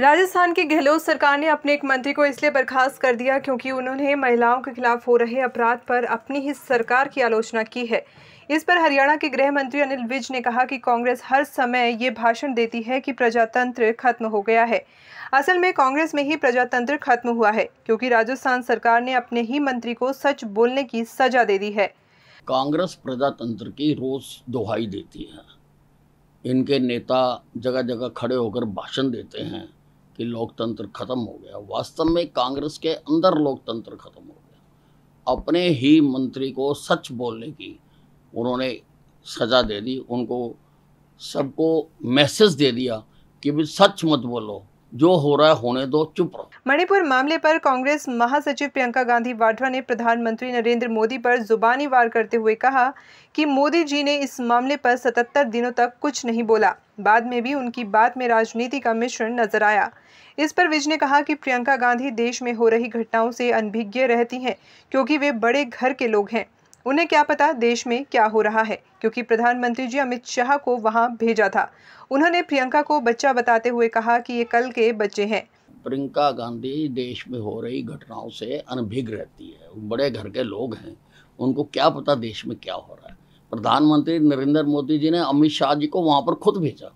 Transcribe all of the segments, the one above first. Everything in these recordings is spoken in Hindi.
राजस्थान की गहलोत सरकार ने अपने एक मंत्री को इसलिए बर्खास्त कर दिया क्योंकि उन्होंने महिलाओं के खिलाफ हो रहे अपराध पर अपनी ही सरकार की आलोचना की है इस पर हरियाणा के गृह मंत्री अनिल विज ने कहा कि कांग्रेस हर समय ये भाषण देती है कि प्रजातंत्र खत्म हो गया है असल में कांग्रेस में ही प्रजातंत्र खत्म हुआ है क्योंकि राजस्थान सरकार ने अपने ही मंत्री को सच बोलने की सजा दे दी है कांग्रेस प्रजातंत्र की रोज दोहाई देती है इनके नेता जगह जगह खड़े होकर भाषण देते हैं कि लोकतंत्र खत्म हो गया वास्तव में कांग्रेस के अंदर लोकतंत्र खत्म हो गया अपने ही मंत्री को सच बोलने की उन्होंने सज़ा दे दी उनको सबको मैसेज दे दिया कि भी सच मत बोलो जो हो रहा है होने दो चुप रहो मणिपुर मामले पर कांग्रेस महासचिव प्रियंका गांधी वाड्रा ने प्रधानमंत्री नरेंद्र मोदी पर जुबानी वार करते हुए कहा कि मोदी जी ने इस मामले पर 77 दिनों तक कुछ नहीं बोला बाद में भी उनकी बात में राजनीति का मिश्रण नजर आया इस पर विज ने कहा कि प्रियंका गांधी देश में हो रही घटनाओं से अनभिज्ञ रहती हैं क्योंकि वे बड़े घर के लोग हैं उन्हें क्या पता देश में क्या हो रहा है क्योंकि प्रधानमंत्री जी अमित शाह को वहां भेजा था उन्होंने प्रियंका को बच्चा बताते हुए कहा कि ये कल के बच्चे हैं प्रियंका गांधी देश में हो रही घटनाओं से अनभिज्ञ रहती है बड़े घर के लोग हैं उनको क्या पता देश में क्या हो रहा है प्रधानमंत्री नरेंद्र मोदी जी ने अमित शाह जी को वहाँ पर खुद भेजा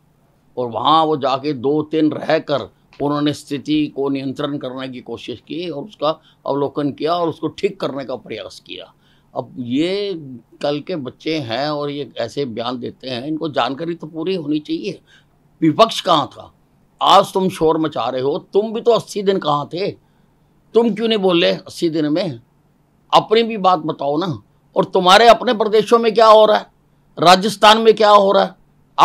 और वहाँ वो जाके दो तीन रह कर उन्होंने स्थिति को नियंत्रण करने की कोशिश की और उसका अवलोकन किया और उसको ठीक करने का प्रयास किया अब ये कल के बच्चे हैं और ये ऐसे बयान देते हैं इनको जानकारी तो पूरी होनी चाहिए विपक्ष कहाँ था आज तुम शोर मचा रहे हो तुम भी तो अस्सी दिन कहाँ थे तुम क्यों नहीं बोले अस्सी दिन में अपनी भी बात बताओ ना और तुम्हारे अपने प्रदेशों में क्या हो रहा है राजस्थान में क्या हो रहा है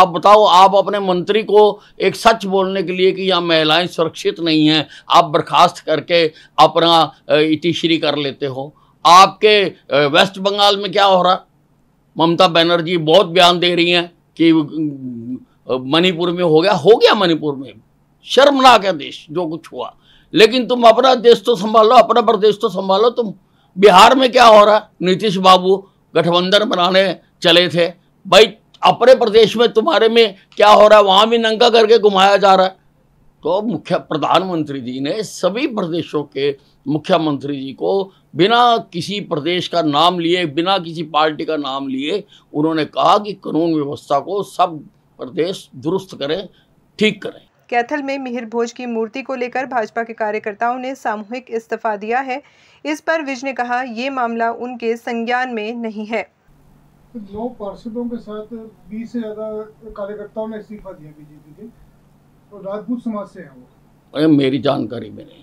आप बताओ आप अपने मंत्री को एक सच बोलने के लिए कि यहाँ महिलाएं सुरक्षित नहीं हैं आप बर्खास्त करके अपना इतिश्री कर लेते हो आपके वेस्ट बंगाल में क्या हो रहा ममता बनर्जी बहुत बयान दे रही हैं कि मणिपुर में हो गया हो गया मणिपुर में शर्मनाक है देश जो कुछ हुआ लेकिन तुम अपना देश तो संभालो अपना प्रदेश तो संभालो तुम बिहार में क्या हो रहा है नीतीश बाबू गठबंधन बनाने चले थे भाई अपने प्रदेश में तुम्हारे में क्या हो रहा है वहाँ भी नंगा करके घुमाया जा रहा है तो मुख्य प्रधानमंत्री जी ने सभी प्रदेशों के मुख्यमंत्री जी को बिना किसी प्रदेश का नाम लिए बिना किसी पार्टी का नाम लिए उन्होंने कहा कि कानून व्यवस्था को सब प्रदेश दुरुस्त करें ठीक करें कैथल में मिहिर भोज की मूर्ति को लेकर भाजपा के कार्यकर्ताओं ने सामूहिक इस्तीफा दिया है इस पर विज ने कहा ये मामला उनके संज्ञान में नहीं है नौ पार्षदों के साथ बीस से ज्यादा कार्यकर्ताओं ने इस्तीफा दिया बीजेपी के और राजपूत समाज से है वो मेरी जानकारी में नहीं